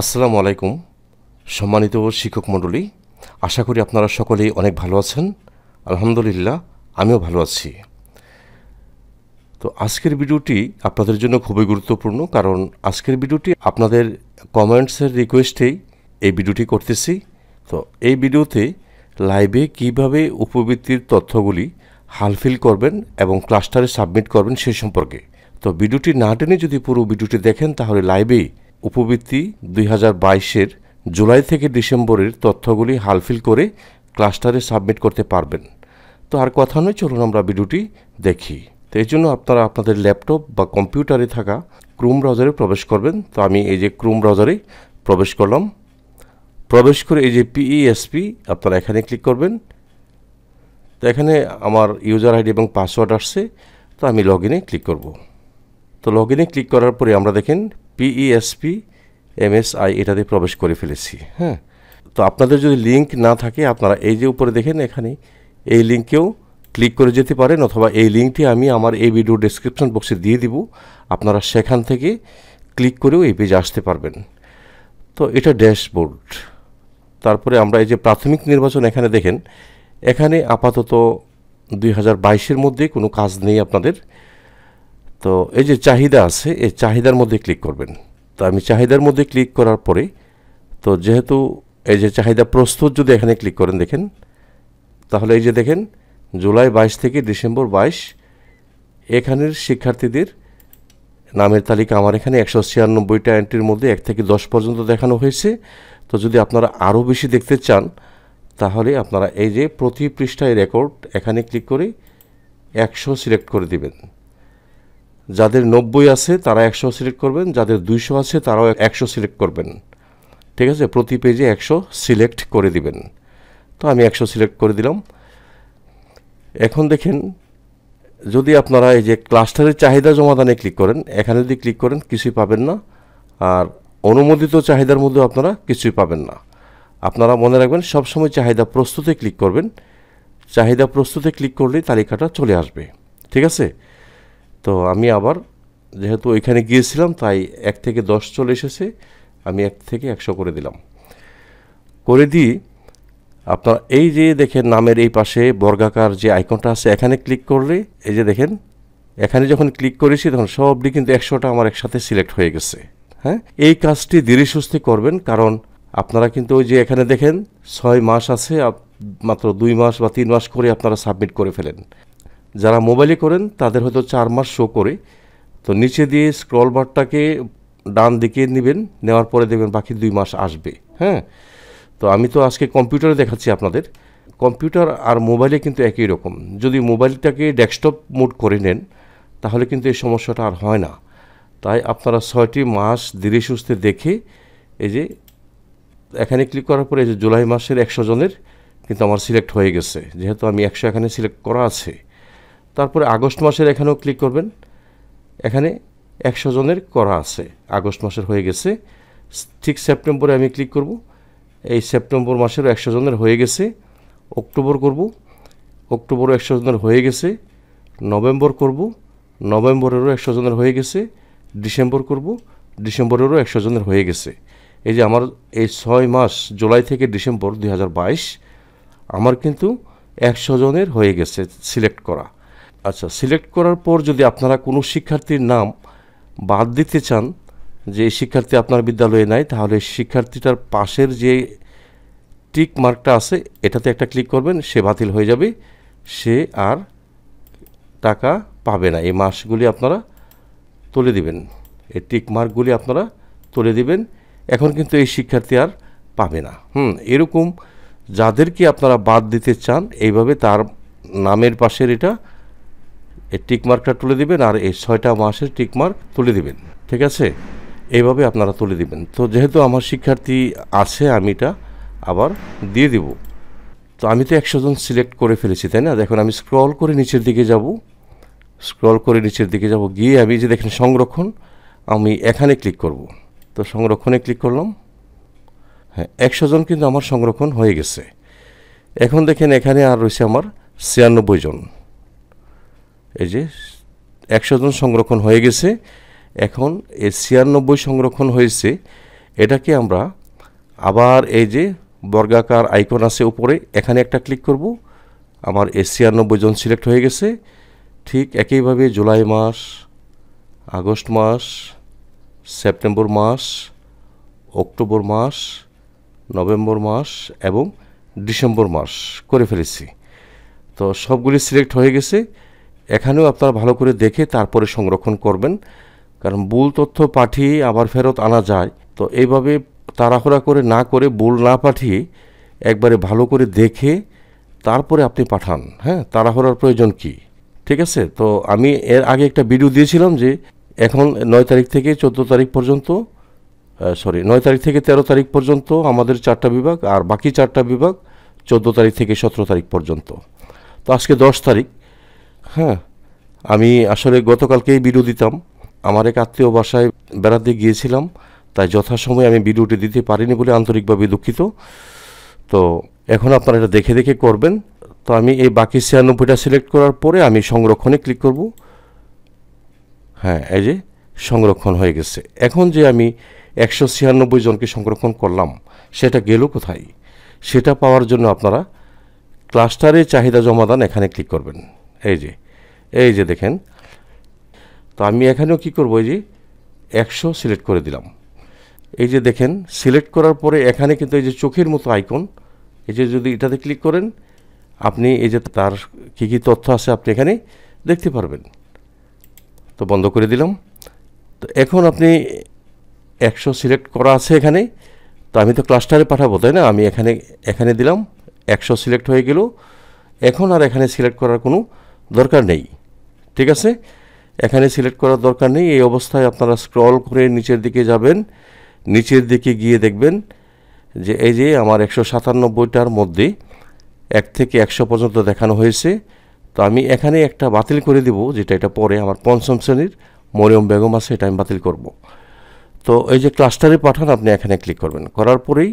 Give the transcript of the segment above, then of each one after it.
আসসালামু আলাইকুম সম্মানিত শিক্ষক মণ্ডলী আশা করি আপনারা সকলেই অনেক ভালো আছেন আলহামদুলিল্লাহ আমিও ভালো আছি তো আজকের ভিডিওটি আপনাদের জন্য খুবই গুরুত্বপূর্ণ কারণ আজকের ভিডিওটি আপনাদের কমেন্টসের রিকোয়েস্টেই এই ভিডিওটি করতেছি তো এই ভিডিওতে লাইভে কিভাবে উপবৃত্তির তথ্যগুলি হালফিল করবেন এবং ক্লাস্টারে সাবমিট করবেন সে সম্পর্কে তো ভিডিওটি না টেনে যদি পুরো ভিডিওটি দেখেন তাহলে লাইভেই উপবৃত্তি দুই হাজার বাইশের জুলাই থেকে ডিসেম্বরের তথ্যগুলি হালফিল করে ক্লাস্টারে সাবমিট করতে পারবেন তো আর কথা নয় চলুন আমরা ভিডিওটি দেখি তো এই জন্য আপনারা আপনাদের ল্যাপটপ বা কম্পিউটারে থাকা ক্রোম ব্রাউজারে প্রবেশ করবেন তো আমি এই যে ক্রোম ব্রাউজারে প্রবেশ করলাম প্রবেশ করে এই যে পিইএসপি e আপনারা এখানে ক্লিক করবেন তো এখানে আমার ইউজার আইডি এবং পাসওয়ার্ড আসছে তো আমি লগ ইনে ক্লিক করব তো লগ ইনে ক্লিক করার পরে আমরা দেখেন পিইএসপি এমএসআই e এটা দিয়ে প্রবেশ করে ফেলেছি হ্যাঁ তো আপনাদের যদি লিঙ্ক না থাকে আপনারা এই যে উপরে দেখেন এখানে এই লিঙ্কেও ক্লিক করে যেতে পারেন অথবা এই লিঙ্কটি আমি আমার এই ভিডিও ডেসক্রিপশন বক্সে দিয়ে দিব আপনারা সেখান থেকে ক্লিক করেও এই পেজে আসতে পারবেন তো এটা ড্যাশবোর্ড তারপরে আমরা এই যে প্রাথমিক নির্বাচন এখানে দেখেন এখানে আপাতত দুই হাজার মধ্যে কোনো কাজ নেই আপনাদের তো এই যে চাহিদা আছে এই চাহিদার মধ্যে ক্লিক করবেন তো আমি চাহিদার মধ্যে ক্লিক করার পরে তো যেহেতু এই যে চাহিদা প্রস্তুত যদি এখানে ক্লিক করেন দেখেন তাহলে এই যে দেখেন জুলাই বাইশ থেকে ডিসেম্বর বাইশ এখানের শিক্ষার্থীদের নামের তালিকা আমার এখানে একশো ছিয়ানব্বইটা এন্ট্রির মধ্যে এক থেকে দশ পর্যন্ত দেখানো হয়েছে তো যদি আপনারা আরও বেশি দেখতে চান তাহলে আপনারা এই যে প্রতি পৃষ্ঠায় রেকর্ড এখানে ক্লিক করে একশো সিলেক্ট করে দিবেন যাদের নব্বই আছে তারা একশো সিলেক্ট করবেন যাদের দুইশো আছে তারাও একশো সিলেক্ট করবেন ঠিক আছে প্রতি পেজে একশো সিলেক্ট করে দিবেন তো আমি একশো সিলেক্ট করে দিলাম এখন দেখেন যদি আপনারা এই যে ক্লাস্টারের চাহিদা জমাদানে ক্লিক করেন এখানে যদি ক্লিক করেন কিছুই পাবেন না আর অনুমোদিত চাহিদার মধ্যে আপনারা কিছুই পাবেন না আপনারা মনে রাখবেন সবসময় চাহিদা প্রস্তুতে ক্লিক করবেন চাহিদা প্রস্তুতে ক্লিক করলেই তালিকাটা চলে আসবে ঠিক আছে তো আমি আবার যেহেতু ওইখানে গিয়েছিলাম তাই এক থেকে দশ চলে এসেছে আমি এক থেকে একশো করে দিলাম করে দিই আপনার এই যে দেখেন নামের এই পাশে বর্গাকার যে আইকনটা আছে এখানে ক্লিক করলে এই যে দেখেন এখানে যখন ক্লিক করেছি তখন সবই কিন্তু একশোটা আমার একসাথে সিলেক্ট হয়ে গেছে হ্যাঁ এই কাজটি ধীরে সুস্থে করবেন কারণ আপনারা কিন্তু ওই যে এখানে দেখেন ছয় মাস আছে মাত্র দুই মাস বা তিন মাস করে আপনারা সাবমিট করে ফেলেন যারা মোবাইলে করেন তাদের হয়তো চার মাস শো করে তো নিচে দিয়ে স্ক্রল বারটাকে ডান দিকে নেবেন নেওয়ার পরে দেখবেন বাকি দুই মাস আসবে হ্যাঁ তো আমি তো আজকে কম্পিউটারে দেখাচ্ছি আপনাদের কম্পিউটার আর মোবাইলে কিন্তু একই রকম যদি মোবাইলটাকে ডেস্কটপ মোড করে নেন তাহলে কিন্তু এই সমস্যাটা আর হয় না তাই আপনারা ছয়টি মাস ধীরে সুস্থে দেখে এই যে এখানে ক্লিক করার পরে এই যে জুলাই মাসের একশো জনের কিন্তু আমার সিলেক্ট হয়ে গেছে যেহেতু আমি একশো এখানে সিলেক্ট করা আছে তারপরে আগস্ট মাসের এখানেও ক্লিক করবেন এখানে একশো জনের করা আছে আগস্ট মাসের হয়ে গেছে ঠিক সেপ্টেম্বরে আমি ক্লিক করব এই সেপ্টেম্বর মাসেরও একশো জনের হয়ে গেছে অক্টোবর করব অক্টোবরও একশো জনের হয়ে গেছে নভেম্বর করব নভেম্বরেরও একশো জনের হয়ে গেছে ডিসেম্বর করব ডিসেম্বরেরও একশো জনের হয়ে গেছে এই যে আমার এই ছয় মাস জুলাই থেকে ডিসেম্বর দুই আমার কিন্তু একশো জনের হয়ে গেছে সিলেক্ট করা আচ্ছা সিলেক্ট করার পর যদি আপনারা কোনো শিক্ষার্থীর নাম বাদ দিতে চান যে শিক্ষার্থী আপনার বিদ্যালয়ে নাই তাহলে শিক্ষার্থীটার পাশের যে টিক মার্কটা আছে এটাতে একটা ক্লিক করবেন সে বাতিল হয়ে যাবে সে আর টাকা পাবে না এই মাসগুলি আপনারা তুলে দিবেন এই টিক মার্কগুলি আপনারা তুলে দিবেন এখন কিন্তু এই শিক্ষার্থী আর পাবে না হুম এরকম যাদেরকে আপনারা বাদ দিতে চান এইভাবে তার নামের পাশের এটা এই টিকমার্কটা তুলে দিবেন আর এই ছয়টা মাসের টিকমার্ক তুলে দিবেন ঠিক আছে এইভাবে আপনারা তুলে দিবেন তো যেহেতু আমার শিক্ষার্থী আছে আমি এটা আবার দিয়ে দিব তো আমি তো একশো জন সিলেক্ট করে ফেলেছি তাই না দেখুন আমি স্ক্রল করে নিচের দিকে যাব স্ক্রল করে নিচের দিকে যাব গিয়ে আমি যে দেখেন সংরক্ষণ আমি এখানে ক্লিক করব তো সংরক্ষণে ক্লিক করলাম হ্যাঁ একশো জন কিন্তু আমার সংরক্ষণ হয়ে গেছে এখন দেখেন এখানে আর রয়েছে আমার ছিয়ানব্বই জন এই যে একশো জন সংরক্ষণ হয়ে গেছে এখন এই ছিয়ানব্বই সংরক্ষণ হয়েছে এটাকে আমরা আবার এই যে বর্গাকার আইকন আছে উপরে এখানে একটা ক্লিক করব আমার এ ছিয়ানব্বই জন সিলেক্ট হয়ে গেছে ঠিক একইভাবে জুলাই মাস আগস্ট মাস সেপ্টেম্বর মাস অক্টোবর মাস নভেম্বর মাস এবং ডিসেম্বর মাস করে ফেলেছি তো সবগুলি সিলেক্ট হয়ে গেছে এখানেও আপনারা ভালো করে দেখে তারপরে সংরক্ষণ করবেন কারণ ভুল তথ্য পাঠিয়ে আবার ফেরত আনা যায় তো এইভাবে তাড়াহুড়া করে না করে ভুল না পাঠিয়ে একবারে ভালো করে দেখে তারপরে আপনি পাঠান হ্যাঁ তাড়াহুড়ার প্রয়োজন কি ঠিক আছে তো আমি এর আগে একটা ভিডিও দিয়েছিলাম যে এখন নয় তারিখ থেকে চোদ্দ তারিখ পর্যন্ত সরি নয় তারিখ থেকে ১৩ তারিখ পর্যন্ত আমাদের চারটা বিভাগ আর বাকি চারটা বিভাগ চোদ্দ তারিখ থেকে সতেরো তারিখ পর্যন্ত তো আজকে দশ তারিখ হ্যাঁ আমি আসলে গতকালকেই বিডু দিতাম আমার এক আত্মীয় বাসায় বেড়াতে গিয়েছিলাম তাই যথাসময়ে আমি বিডিওটি দিতে পারিনি বলে আন্তরিকভাবে দুঃখিত তো এখন আপনারা এটা দেখে দেখে করবেন তো আমি এই বাকি ছিয়ানব্বইটা সিলেক্ট করার পরে আমি সংরক্ষণে ক্লিক করব হ্যাঁ এই যে সংরক্ষণ হয়ে গেছে এখন যে আমি একশো ছিয়ানব্বই জনকে সংরক্ষণ করলাম সেটা গেল কোথায় সেটা পাওয়ার জন্য আপনারা ক্লাস্টারে চাহিদা জমাদান এখানে ক্লিক করবেন এই যে এই যে দেখেন তো আমি এখানেও কি করবো এই যে একশো সিলেক্ট করে দিলাম এই যে দেখেন সিলেক্ট করার পরে এখানে কিন্তু এই যে চোখের মতো আইকন এই যে যদি এটাতে ক্লিক করেন আপনি এই যে তার কী কী তথ্য আছে আপনি এখানে দেখতে পারবেন তো বন্ধ করে দিলাম তো এখন আপনি একশো সিলেক্ট করা আছে এখানে তো আমি তো ক্লাস্টারে পাঠাবো তাই না আমি এখানে এখানে দিলাম একশো সিলেক্ট হয়ে গেল এখন আর এখানে সিলেক্ট করার কোনো দরকার নেই ঠিক আছে এখানে সিলেক্ট করার দরকার নেই এই অবস্থায় আপনারা স্ক্রল করে নিচের দিকে যাবেন নিচের দিকে গিয়ে দেখবেন যে এই যে আমার একশো সাতানব্বইটার মধ্যে এক থেকে একশো পর্যন্ত দেখানো হয়েছে তো আমি এখানে একটা বাতিল করে দেব যেটা এটা পরে আমার পঞ্চম শ্রেণীর মরিয়ম বেগম আছে এটা আমি বাতিল করব তো এই যে ক্লাস্টারে পাঠান আপনি এখানে ক্লিক করবেন করার পরেই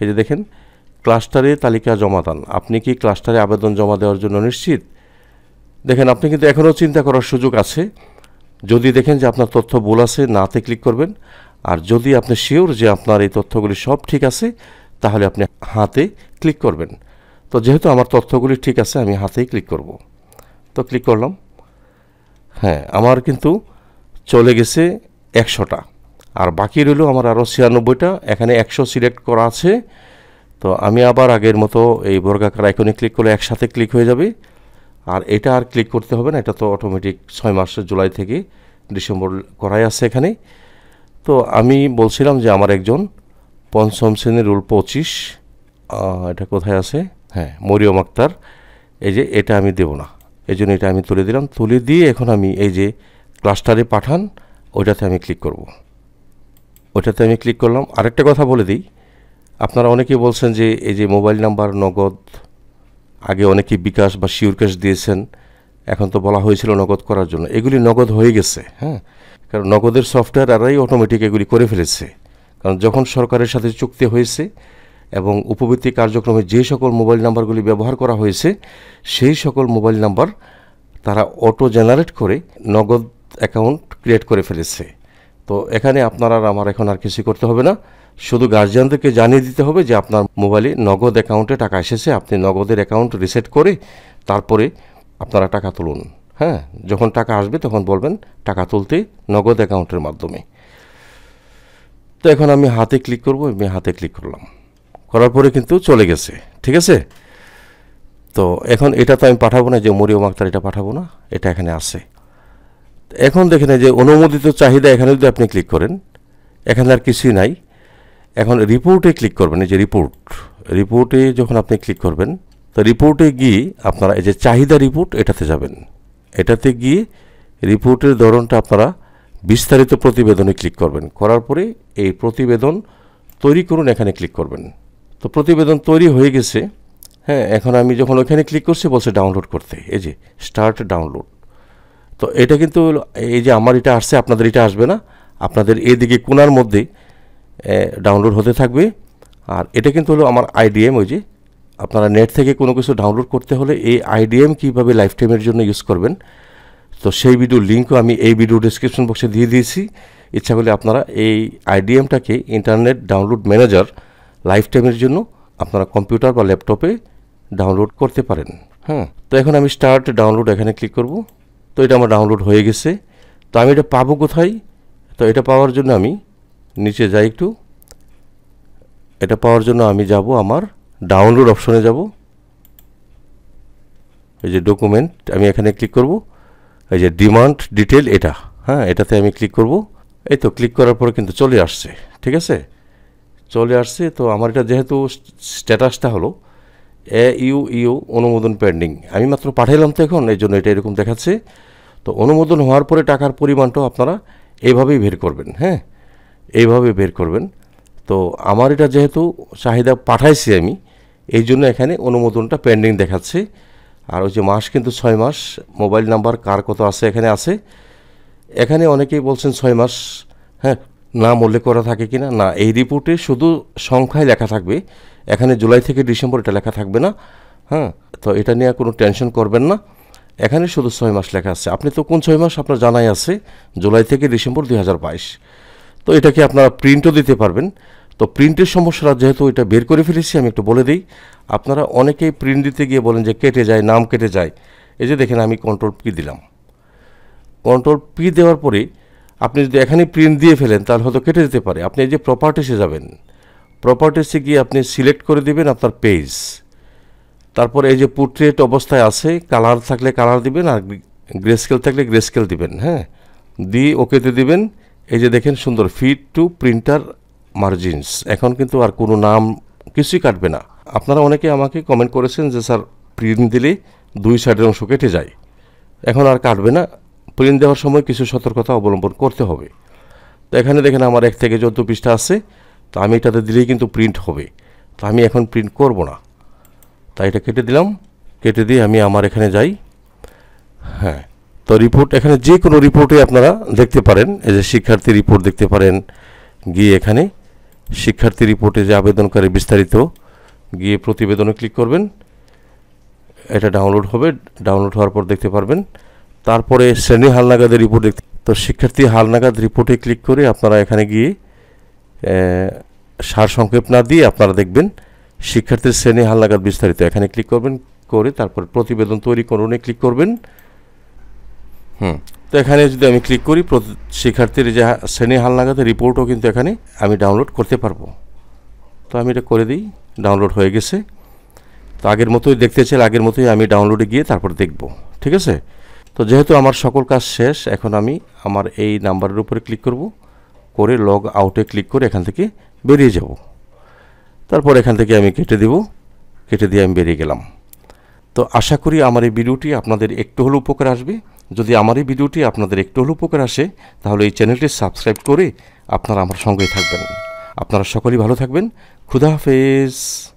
এই যে দেখেন ক্লাস্টারে তালিকা জমা দান আপনি কি ক্লাস্টারে আবেদন জমা দেওয়ার জন্য নিশ্চিত দেখেন আপনি কিন্তু এখনও চিন্তা করার সুযোগ আছে যদি দেখেন যে আপনার তথ্য ভুল আছে নাতে ক্লিক করবেন আর যদি আপনি শিওর যে আপনার এই তথ্যগুলি সব ঠিক আছে তাহলে আপনি হাতে ক্লিক করবেন তো যেহেতু আমার তথ্যগুলি ঠিক আছে আমি হাতেই ক্লিক করব তো ক্লিক করলাম হ্যাঁ আমার কিন্তু চলে গেছে একশোটা আর বাকি রইল আমার আরও ছিয়ানব্বইটা এখানে একশো সিলেক্ট করা আছে তো আমি আবার আগের মতো এই বর্গাকার আইকনে ক্লিক করলে একসাথে ক্লিক হয়ে যাবে আর এটা আর ক্লিক করতে হবে না এটা তো অটোমেটিক ছয় মাসের জুলাই থেকে ডিসেম্বর করাই আছে এখানে তো আমি বলছিলাম যে আমার একজন পঞ্চম শ্রেণীর রুল পঁচিশ এটা কোথায় আছে হ্যাঁ মরিয়ম আক্তার এই যে এটা আমি দেব না এই জন্য এটা আমি তুলে দিলাম তুলে দিয়ে এখন আমি এই যে ক্লাস্টারে পাঠান ওইটাতে আমি ক্লিক করব। ওইটাতে আমি ক্লিক করলাম আরেকটা কথা বলে দিই আপনারা অনেকেই বলছেন যে এই যে মোবাইল নাম্বার নগদ আগে অনেকে বিকাশ বা শিওর ক্যাশ দিয়েছেন এখন তো বলা হয়েছিল নগদ করার জন্য এগুলি নগদ হয়ে গেছে হ্যাঁ কারণ নগদের সফটওয়্যার আরাই অটোমেটিক এগুলি করে ফেলেছে কারণ যখন সরকারের সাথে চুক্তি হয়েছে এবং উপবৃত্তি কার্যক্রমে যে সকল মোবাইল নাম্বারগুলি ব্যবহার করা হয়েছে সেই সকল মোবাইল নাম্বার তারা অটো জেনারেট করে নগদ অ্যাকাউন্ট ক্রিয়েট করে ফেলেছে তো এখানে আপনার আর আমার এখন আর কিছু করতে হবে না শুধু গার্জিয়ানদেরকে জানিয়ে দিতে হবে যে আপনার মোবাইলে নগদ অ্যাকাউন্টে টাকা এসেছে আপনি নগদের অ্যাকাউন্ট রিসেট করে তারপরে আপনারা টাকা তুলুন হ্যাঁ যখন টাকা আসবে তখন বলবেন টাকা তুলতে নগদ অ্যাকাউন্টের মাধ্যমে তো এখন আমি হাতে ক্লিক করব আমি হাতে ক্লিক করলাম করার পরে কিন্তু চলে গেছে ঠিক আছে তো এখন এটা তো আমি পাঠাবো না যে মরিয়ম আক্তার এটা পাঠাবো না এটা এখানে আছে এখন দেখেন যে অনুমোদিত চাহিদা এখানে যদি আপনি ক্লিক করেন এখানে আর কিছুই নাই এখন রিপোর্টে ক্লিক করবেন এই যে রিপোর্ট রিপোর্টে যখন আপনি ক্লিক করবেন তো রিপোর্টে গিয়ে আপনারা এই যে চাহিদা রিপোর্ট এটাতে যাবেন এটাতে গিয়ে রিপোর্টের ধরনটা আপনারা বিস্তারিত প্রতিবেদনে ক্লিক করবেন করার পরে এই প্রতিবেদন তৈরি করুন এখানে ক্লিক করবেন তো প্রতিবেদন তৈরি হয়ে গেছে হ্যাঁ এখন আমি যখন ওখানে ক্লিক করছি বলছে ডাউনলোড করতে এই যে স্টার্ট ডাউনলোড তো এটা কিন্তু এই যে আমার এটা আসছে আপনাদের এটা আসবে না আপনাদের এদিকে কোনার মধ্যে ডাউনলোড হতে থাকবে আর এটা কিন্তু হলো আমার আইডিএম ওই যে আপনারা নেট থেকে কোনো কিছু ডাউনলোড করতে হলে এই আইডিএম কীভাবে লাইফ টাইমের জন্য ইউজ করবেন তো সেই ভিডিও লিঙ্কও আমি এই ভিডিও ডিসক্রিপশন বক্সে দিয়ে দিয়েছি ইচ্ছা করলে আপনারা এই আইডিএমটাকে ইন্টারনেট ডাউনলোড ম্যানেজার লাইফ টাইমের জন্য আপনারা কম্পিউটার বা ল্যাপটপে ডাউনলোড করতে পারেন হ্যাঁ তো এখন আমি স্টার্ট ডাউনলোড এখানে ক্লিক করবো তো এটা আমার ডাউনলোড হয়ে গেছে তো আমি এটা পাবো কোথায় তো এটা পাওয়ার জন্য আমি নিচে যাই একটু এটা পাওয়ার জন্য আমি যাব আমার ডাউনলোড অপশনে যাব এই যে ডকুমেন্ট আমি এখানে ক্লিক করব এই যে ডিমান্ড ডিটেল এটা হ্যাঁ এটাতে আমি ক্লিক করব এই তো ক্লিক করার পরে কিন্তু চলে আসছে ঠিক আছে চলে আসছে তো আমার এটা যেহেতু স্ট্যাটাসটা হলো এ ইউ ইউ অনুমোদন পেন্ডিং আমি মাত্র পাঠাইলাম তো এখন এই জন্য এটা এরকম দেখাচ্ছে তো অনুমোদন হওয়ার পরে টাকার পরিমাণটাও আপনারা এইভাবেই বের করবেন হ্যাঁ এইভাবে বের করবেন তো আমার এটা যেহেতু চাহিদা পাঠাইছি আমি এই জন্য এখানে অনুমোদনটা পেন্ডিং দেখাচ্ছে আর ওই যে মাস কিন্তু ছয় মাস মোবাইল নাম্বার কার কত আছে এখানে আছে এখানে অনেকেই বলছেন ছয় মাস হ্যাঁ নাম উল্লেখ করা থাকে কি না না এই রিপোর্টে শুধু সংখ্যায় লেখা থাকবে এখানে জুলাই থেকে ডিসেম্বর এটা লেখা থাকবে না হ্যাঁ তো এটা নিয়ে কোনো টেনশন করবেন না এখানে শুধু ছয় মাস লেখা আছে আপনি তো কোন ছয় মাস আপনার জানাই আছে জুলাই থেকে ডিসেম্বর দুই তো এটাকে আপনারা প্রিন্টও দিতে পারবেন তো প্রিন্টের সমস্যাটা যেহেতু এটা বের করে ফেলেছি আমি একটু বলে দিই আপনারা অনেকেই প্রিন্ট দিতে গিয়ে বলেন যে কেটে যায় নাম কেটে যায় এই যে দেখেন আমি কন্ট্রোল পি দিলাম কন্ট্রোল পি দেওয়ার পরে আপনি যদি এখানে প্রিন্ট দিয়ে ফেলেন তাহলে হয়তো কেটে যেতে পারে আপনি এই যে প্রপার্টিসে যাবেন প্রপার্টিসে গিয়ে আপনি সিলেক্ট করে দেবেন আপনার পেজ তারপর এই যে পোর্ট্রেট অবস্থায় আছে কালার থাকলে কালার দিবেন আর স্কেল থাকলে স্কেল দিবেন হ্যাঁ দিয়ে ওকেতে দিবেন এই যে দেখেন সুন্দর ফিট টু প্রিন্টার মার্জিনস এখন কিন্তু আর কোনো নাম কিছুই কাটবে না আপনারা অনেকে আমাকে কমেন্ট করেছেন যে স্যার প্রিন্ট দিলে দুই সাইডের অংশ কেটে যায় এখন আর কাটবে না প্রিন্ট দেওয়ার সময় কিছু সতর্কতা অবলম্বন করতে হবে তো এখানে দেখেন আমার এক থেকে চোদ্দো পৃষ্ঠা আছে তা আমি এটাতে দিলেই কিন্তু প্রিন্ট হবে তা আমি এখন প্রিন্ট করব না তাই এটা কেটে দিলাম কেটে দিয়ে আমি আমার এখানে যাই হ্যাঁ তো রিপোর্ট এখানে যে কোনো রিপোর্টে আপনারা দেখতে পারেন এই যে শিক্ষার্থী রিপোর্ট দেখতে পারেন গিয়ে এখানে শিক্ষার্থী রিপোর্টে যে আবেদনকারী বিস্তারিত গিয়ে প্রতিবেদনে ক্লিক করবেন এটা ডাউনলোড হবে ডাউনলোড হওয়ার পর দেখতে পারবেন তারপরে শ্রেণী হালনাগাদের রিপোর্ট দেখতে তো শিক্ষার্থী হালনাগাদ রিপোর্টে ক্লিক করে আপনারা এখানে গিয়ে সার সংক্ষেপ না দিয়ে আপনারা দেখবেন শিক্ষার্থীর শ্রেণী হালনাগাদ বিস্তারিত এখানে ক্লিক করবেন করে তারপর প্রতিবেদন তৈরি করুন ক্লিক করবেন হুম তো এখানে যদি আমি ক্লিক করি শিক্ষার্থীর যে শ্রেণী হালনাগাদের রিপোর্টও কিন্তু এখানে আমি ডাউনলোড করতে পারবো তো আমি এটা করে দিই ডাউনলোড হয়ে গেছে তো আগের মতোই দেখতে চাই আগের মতোই আমি ডাউনলোডে গিয়ে তারপর দেখব ঠিক আছে তো যেহেতু আমার সকল কাজ শেষ এখন আমি আমার এই নাম্বারের উপরে ক্লিক করব করে লগ আউটে ক্লিক করে এখান থেকে বেরিয়ে যাব তারপর এখান থেকে আমি কেটে দেব কেটে দিয়ে আমি বেরিয়ে গেলাম তো আশা করি আমার এই ভিডিওটি আপনাদের একটু হলেও উপকার আসবে যদি আমার এই ভিডিওটি আপনাদের একটু হলেও উপকার আসে তাহলে এই চ্যানেলটি সাবস্ক্রাইব করে আপনারা আমার সঙ্গেই থাকবেন আপনারা সকলেই ভালো থাকবেন খুদা হাফেজ